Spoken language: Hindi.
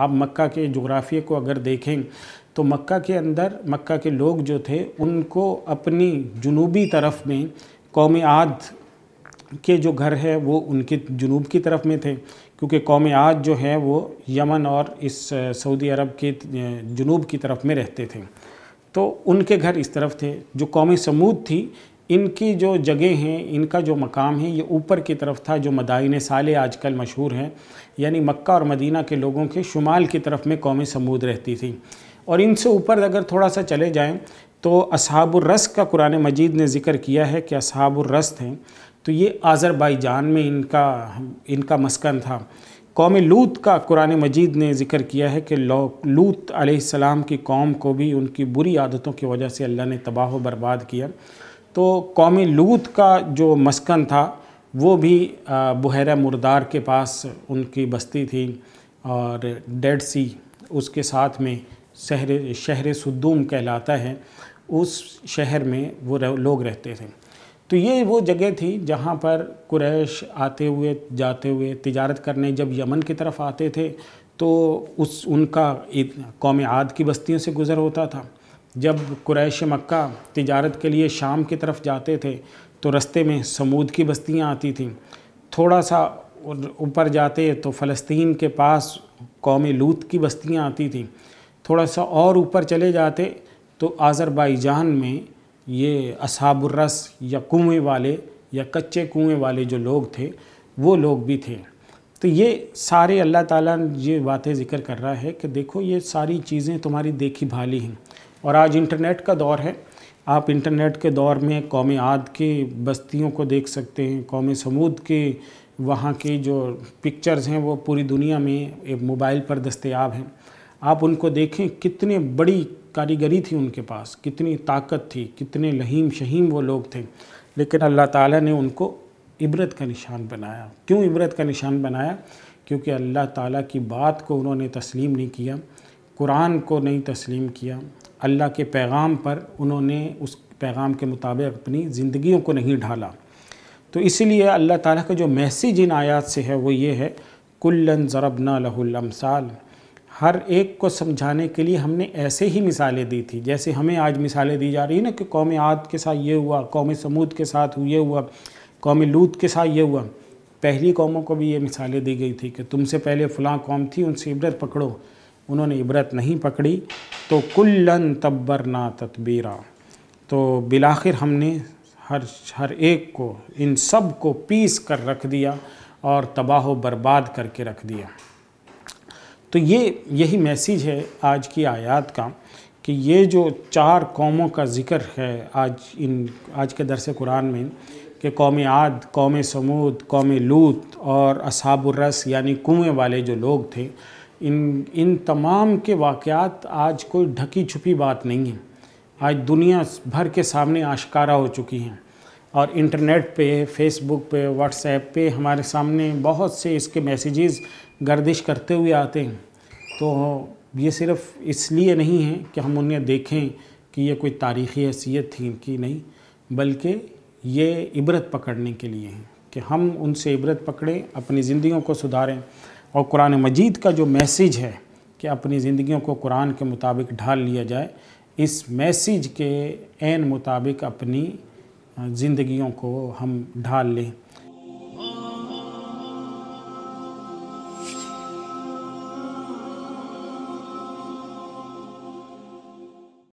आप मक्का के जोग्राफिए को अगर देखें तो मक्का के अंदर मक्का के लोग जो थे उनको अपनी जुनूबी तरफ में कौम आद के जो घर है वो उनके जुनूब की तरफ में थे क्योंकि कौम आद जो है वो यमन और इस सऊदी अरब के जुनूब की तरफ में रहते थे तो उनके घर इस तरफ थे जो कौम समूद थी इनकी जो जगह हैं इनका जो मकाम है ये ऊपर की तरफ था जो मदाइन साले आजकल मशहूर हैं यानी मक्का और मदीना के लोगों के शुमाल की तरफ में कौम समूद रहती थी और इनसे ऊपर अगर थोड़ा सा चले जाएं तो असहाबुर्रस का कुरान मजीद ने जिक्र किया है कि असहाबुर्रस थे तो ये आज़रबाईजान में इनका इनका मस्कन था कौम लूत का कुरान मजीद ने जिक्र किया है कि लूत आसमाम की कौम को भी उनकी बुरी आदतों की वजह से अल्लाह ने तबाह बर्बाद किया तो कौमी लूत का जो मस्कन था वो भी बहरा मुर्दार के पास उनकी बस्ती थी और डेड सी उसके साथ में शहर शहर सुदूम कहलाता है उस शहर में वो रह, लोग रहते थे तो ये वो जगह थी जहाँ पर कुरैश आते हुए जाते हुए तिजारत करने जब यमन की तरफ आते थे तो उस उनका कौम आद की बस्तियों से गुज़र होता था जब कुरैश मक्का तिजारत के लिए शाम की तरफ जाते थे तो रस्ते में समूद की बस्तियां आती थीं थोड़ा सा ऊपर जाते तो फ़लस्तीन के पास कौम लूत की बस्तियां आती थीं थोड़ा सा और ऊपर चले जाते तो आज़रबाईजान में ये असाबुर्रस या कुएँ वाले या कच्चे कुएँ वाले जो लोग थे वो लोग भी थे तो ये सारे अल्लाह ताला ये बातें ज़िक्र कर रहा है कि देखो ये सारी चीज़ें तुम्हारी देखी भाली हैं और आज इंटरनेट का दौर है आप इंटरनेट के दौर में कौम आद के बस्तियों को देख सकते हैं कौम समूद के वहाँ के जो पिक्चर्स हैं वो पूरी दुनिया में मोबाइल पर दस्तयाब हैं आप उनको देखें कितने बड़ी कारीगरी थी उनके पास कितनी ताकत थी कितने लहीम शहीम वो लोग थे लेकिन अल्लाह ताला ने उनको इबरत का निशान बनाया क्यों इबरत का निशान बनाया क्योंकि अल्लाह ताला की बात को उन्होंने तस्लीम नहीं किया कुरान को नहीं तस्लीम किया अल्लाह के पैगाम पर उन्होंने उस पैगाम के मुताबिक अपनी ज़िंदगी को नहीं ढाला तो इसीलिए अल्लाह ताला का जो मैसेज इन आयात से है वो ये है कुल्लन ज़रबना लहुलमसाल हर एक को समझाने के लिए हमने ऐसे ही मिसालें दी थी जैसे हमें आज मिसालें दी जा रही है ना कि कौम आद के साथ ये हुआ कौम समूद के साथ ये हुआ कौम लूत के साथ ये हुआ पहली कौमों को भी ये मिसालें दी गई थी कि तुमसे पहले फ़लाँ कौम थी उनसे इबरत पकड़ो उन्होंने इबरत नहीं पकड़ी तो कुल्लन तब्बर ना तदबीरा तो बिलाखिर हमने हर हर एक को इन सब को पीस कर रख दिया और तबाह बर्बाद करके रख दिया तो ये यही मैसेज है आज की आयात का कि ये जो चार कौमों का ज़िक्र है आज इन आज के दरस कुरान में कि कौम आद कौम समूद कौम लूत और असाबुर्रस यानी कुएँ वाले जो लोग थे इन इन तमाम के वाक़ात आज कोई ढकी छुपी बात नहीं है आज दुनिया भर के सामने आशकारा हो चुकी हैं और इंटरनेट पे फेसबुक पे व्हाट्सएप पे हमारे सामने बहुत से इसके मैसेजेस गर्दिश करते हुए आते हैं तो ये सिर्फ इसलिए नहीं है कि हम उन्हें देखें कि ये कोई तारीख़ी हैसियत थी कि नहीं बल्कि ये इबरत पकड़ने के लिए हैं कि हम उनसे इबरत पकड़ें अपनी ज़िंदगियों को सुधारें और कुरान मजीद का जो मैसेज है कि अपनी ज़िंदगी को कुरान के मुताबिक ढाल लिया जाए इस मैसेज के एन मुताबिक अपनी ज़िंदगियों को हम ढाल लें